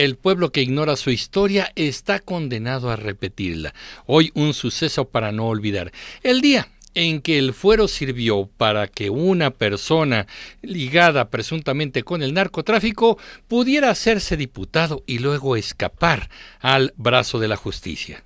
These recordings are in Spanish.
El pueblo que ignora su historia está condenado a repetirla. Hoy un suceso para no olvidar. El día en que el fuero sirvió para que una persona ligada presuntamente con el narcotráfico pudiera hacerse diputado y luego escapar al brazo de la justicia.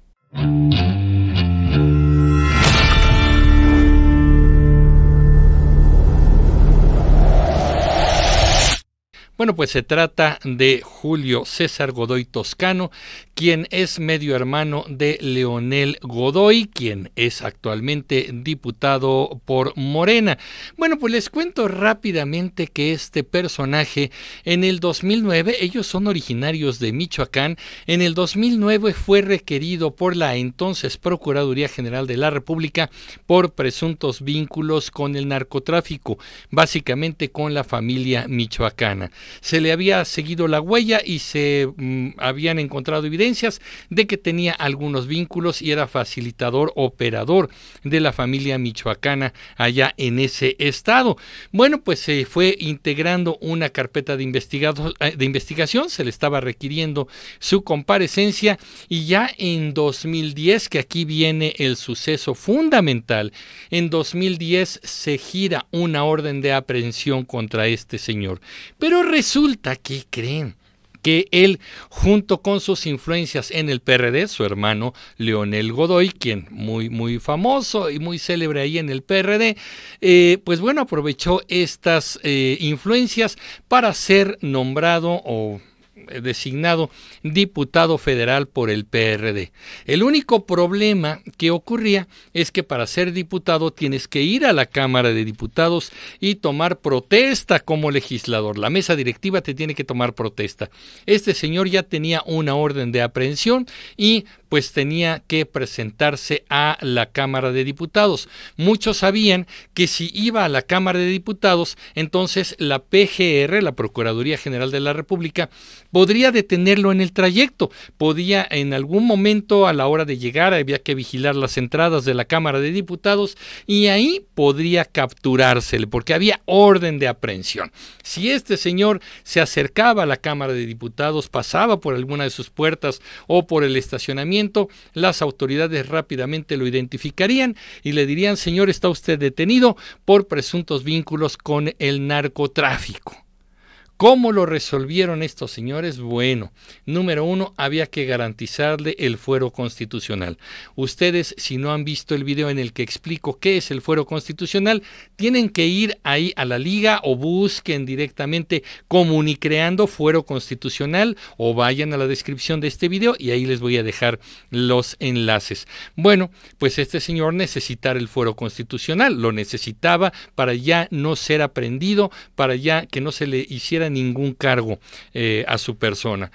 Bueno, pues se trata de Julio César Godoy Toscano, quien es medio hermano de Leonel Godoy, quien es actualmente diputado por Morena. Bueno, pues les cuento rápidamente que este personaje en el 2009, ellos son originarios de Michoacán, en el 2009 fue requerido por la entonces Procuraduría General de la República por presuntos vínculos con el narcotráfico, básicamente con la familia michoacana se le había seguido la huella y se mm, habían encontrado evidencias de que tenía algunos vínculos y era facilitador operador de la familia michoacana allá en ese estado. Bueno, pues se fue integrando una carpeta de, eh, de investigación, se le estaba requiriendo su comparecencia y ya en 2010, que aquí viene el suceso fundamental, en 2010 se gira una orden de aprehensión contra este señor. Pero resulta que creen que él, junto con sus influencias en el PRD, su hermano Leonel Godoy, quien muy, muy famoso y muy célebre ahí en el PRD, eh, pues bueno, aprovechó estas eh, influencias para ser nombrado o... Eh, designado diputado federal por el PRD. El único problema que ocurría es que para ser diputado tienes que ir a la Cámara de Diputados y tomar protesta como legislador. La mesa directiva te tiene que tomar protesta. Este señor ya tenía una orden de aprehensión y pues tenía que presentarse a la Cámara de Diputados. Muchos sabían que si iba a la Cámara de Diputados, entonces la PGR, la Procuraduría General de la República, podría detenerlo en el trayecto, podía en algún momento a la hora de llegar, había que vigilar las entradas de la Cámara de Diputados y ahí podría capturársele, porque había orden de aprehensión. Si este señor se acercaba a la Cámara de Diputados, pasaba por alguna de sus puertas o por el estacionamiento, las autoridades rápidamente lo identificarían y le dirían, señor, está usted detenido por presuntos vínculos con el narcotráfico. ¿Cómo lo resolvieron estos señores? Bueno, número uno, había que garantizarle el fuero constitucional. Ustedes, si no han visto el video en el que explico qué es el fuero constitucional, tienen que ir ahí a la liga o busquen directamente comunicreando fuero constitucional o vayan a la descripción de este video y ahí les voy a dejar los enlaces. Bueno, pues este señor necesitar el fuero constitucional, lo necesitaba para ya no ser aprendido, para ya que no se le hiciera ningún cargo eh, a su persona,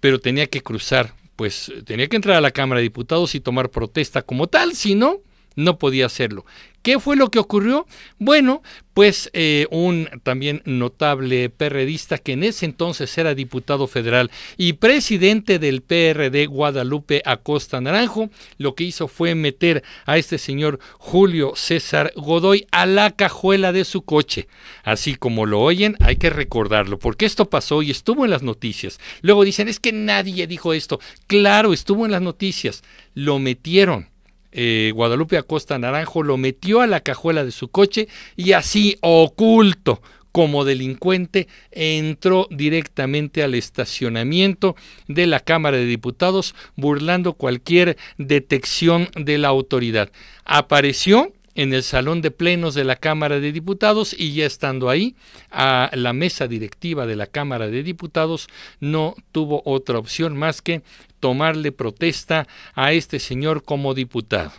pero tenía que cruzar, pues tenía que entrar a la Cámara de Diputados y tomar protesta como tal, si no, no podía hacerlo. ¿Qué fue lo que ocurrió? Bueno, pues eh, un también notable perredista que en ese entonces era diputado federal y presidente del PRD Guadalupe Acosta Naranjo, lo que hizo fue meter a este señor Julio César Godoy a la cajuela de su coche. Así como lo oyen, hay que recordarlo, porque esto pasó y estuvo en las noticias. Luego dicen, es que nadie dijo esto. Claro, estuvo en las noticias. Lo metieron eh, Guadalupe Acosta Naranjo lo metió a la cajuela de su coche y así oculto como delincuente entró directamente al estacionamiento de la Cámara de Diputados burlando cualquier detección de la autoridad. Apareció en el salón de plenos de la Cámara de Diputados y ya estando ahí, a la mesa directiva de la Cámara de Diputados no tuvo otra opción más que tomarle protesta a este señor como diputado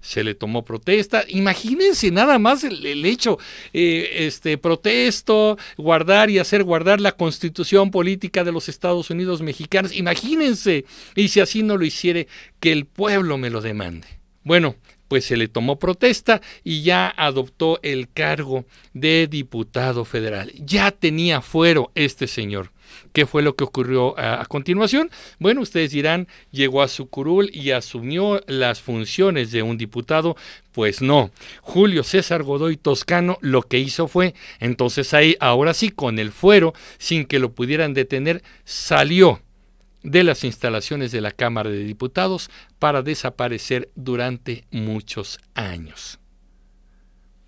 se le tomó protesta. Imagínense nada más el, hecho, eh, este protesto, guardar y hacer guardar la constitución política de los Estados Unidos mexicanos. Imagínense, y si así no lo hiciere, que el pueblo me lo demande. Bueno, pues se le tomó protesta y ya adoptó el cargo de diputado federal. Ya tenía fuero este señor. ¿Qué fue lo que ocurrió a, continuación? Bueno, ustedes dirán, llegó a su curul y asumió las funciones de un diputado. Pues no, Julio César Godoy Toscano lo que hizo fue, entonces ahí, ahora sí, con el fuero, sin que lo pudieran detener, salió de las instalaciones de la Cámara de Diputados para desaparecer durante muchos años.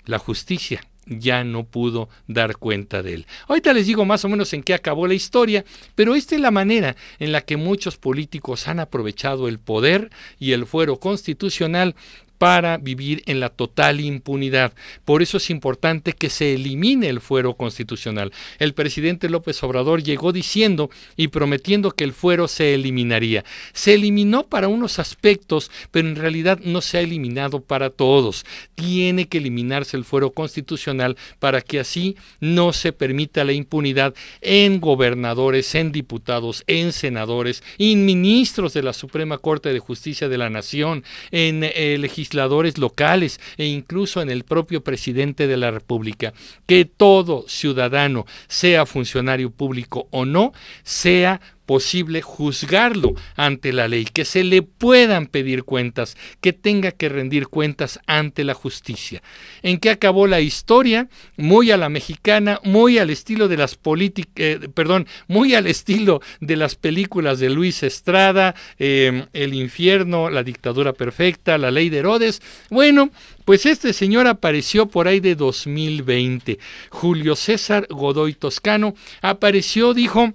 La justicia ya no pudo dar cuenta de él. Ahorita les digo más o menos en qué acabó la historia, pero esta es la manera en la que muchos políticos han aprovechado el poder y el fuero constitucional para vivir en la total impunidad. Por eso es importante que se elimine el fuero constitucional. El presidente López Obrador llegó diciendo y prometiendo que el fuero se eliminaría. Se eliminó para unos aspectos, pero en realidad no se ha eliminado para todos. Tiene que eliminarse el fuero constitucional para que así no se permita la impunidad en gobernadores, en diputados, en senadores, en ministros de la Suprema Corte de Justicia de la Nación, en eh, legisladores legisladores locales e incluso en el propio presidente de la República, que todo ciudadano, sea funcionario público o no, sea posible juzgarlo ante la ley, que se le puedan pedir cuentas, que tenga que rendir cuentas ante la justicia. ¿En qué acabó la historia? Muy a la mexicana, muy al estilo de las políticas, eh, perdón, muy al estilo de las películas de Luis Estrada, em, El infierno, La dictadura perfecta, La ley de Herodes. Bueno, pues este señor apareció por ahí de 2020. Julio César Godoy Toscano apareció, dijo,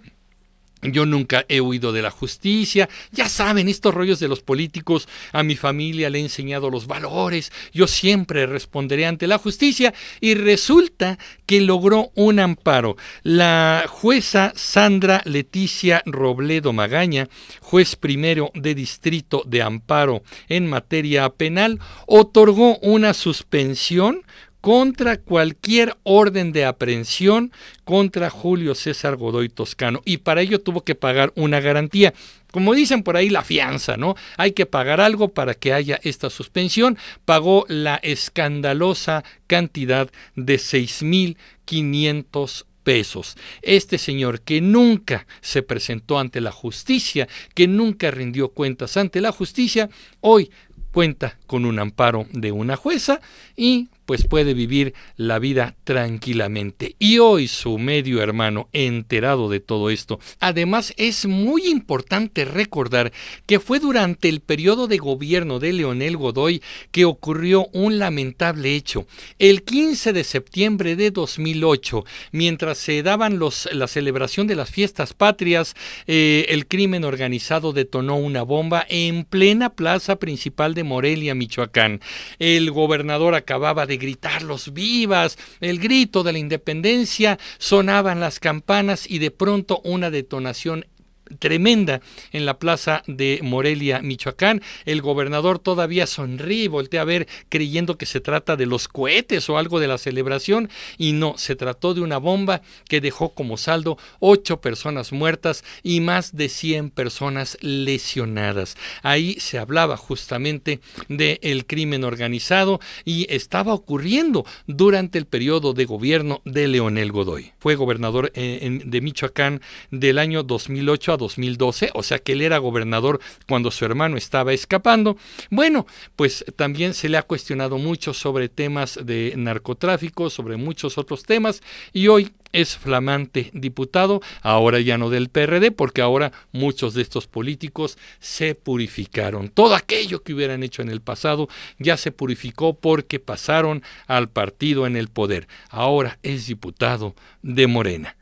yo nunca he huido de la justicia. Ya saben, estos rollos de los políticos. A mi familia le he enseñado los valores. Yo siempre responderé ante la justicia. Y resulta que logró un amparo. La jueza Sandra Leticia Robledo Magaña, juez primero de distrito de amparo en materia penal, otorgó una suspensión contra cualquier orden de aprehensión contra Julio César Godoy Toscano y para ello tuvo que pagar una garantía. Como dicen por ahí, la fianza, ¿no? Hay que pagar algo para que haya esta suspensión. Pagó la escandalosa cantidad de 6.500 pesos. Este señor que nunca se presentó ante la justicia, que nunca rindió cuentas ante la justicia, hoy cuenta con un amparo de una jueza y pues puede vivir la vida tranquilamente. Y hoy su medio hermano, enterado de todo esto, además es muy importante recordar que fue durante el periodo de gobierno de Leonel Godoy que ocurrió un lamentable hecho. El 15 de septiembre de 2008, mientras se daban los, la celebración de las fiestas patrias, eh, el crimen organizado detonó una bomba en plena plaza principal de Morelia, Michoacán. El gobernador acababa de gritarlos vivas, el grito de la independencia, sonaban las campanas y de pronto una detonación tremenda en la plaza de Morelia, Michoacán. El gobernador todavía sonríe y voltea a ver creyendo que se trata de los cohetes o algo de la celebración y no, se trató de una bomba que dejó como saldo ocho personas muertas y más de cien personas lesionadas. Ahí se hablaba justamente del el crimen organizado y estaba ocurriendo durante el periodo de gobierno de Leonel Godoy. Fue gobernador eh, de Michoacán del año 2008 a 2012, o sea que él era gobernador cuando su hermano estaba escapando. Bueno, pues también se le ha cuestionado mucho sobre temas de narcotráfico, sobre muchos otros temas, y hoy es flamante diputado, ahora ya no del PRD, porque ahora muchos de estos políticos se purificaron. Todo aquello que hubieran hecho en el pasado ya se purificó porque pasaron al partido en el poder. Ahora es diputado de Morena.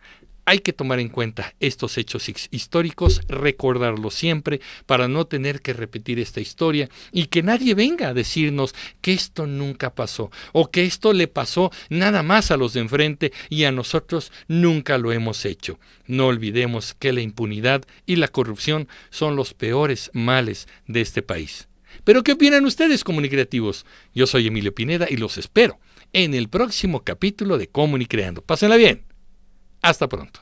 Hay que tomar en cuenta estos hechos históricos, recordarlos siempre para no tener que repetir esta historia y que nadie venga a decirnos que esto nunca pasó o que esto le pasó nada más a los de enfrente y a nosotros nunca lo hemos hecho. No olvidemos que la impunidad y la corrupción son los peores males de este país. Pero ¿qué opinan ustedes, comunicativos? Yo soy Emilio Pineda y los espero en el próximo capítulo de Comunicreando. Pásenla bien. Hasta pronto.